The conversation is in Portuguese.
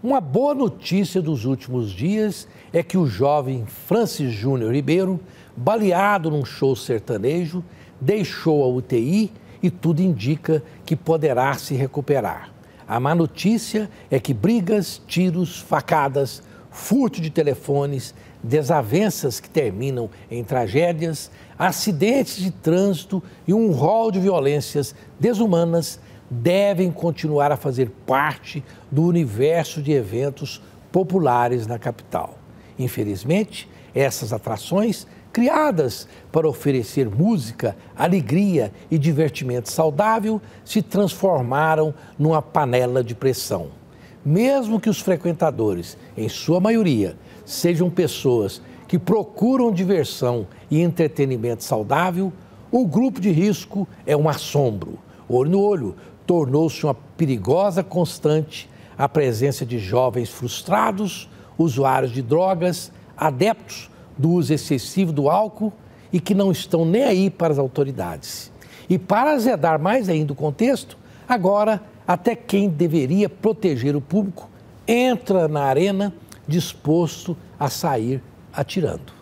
Uma boa notícia dos últimos dias é que o jovem Francis Júnior Ribeiro, baleado num show sertanejo, deixou a UTI e tudo indica que poderá se recuperar. A má notícia é que brigas, tiros, facadas, furto de telefones, desavenças que terminam em tragédias, acidentes de trânsito e um rol de violências desumanas devem continuar a fazer parte do universo de eventos populares na capital. Infelizmente, essas atrações, criadas para oferecer música, alegria e divertimento saudável, se transformaram numa panela de pressão. Mesmo que os frequentadores, em sua maioria, sejam pessoas que procuram diversão e entretenimento saudável, o grupo de risco é um assombro, olho no olho. Tornou-se uma perigosa constante a presença de jovens frustrados, usuários de drogas, adeptos do uso excessivo do álcool e que não estão nem aí para as autoridades. E para azedar mais ainda o contexto, agora até quem deveria proteger o público entra na arena disposto a sair atirando.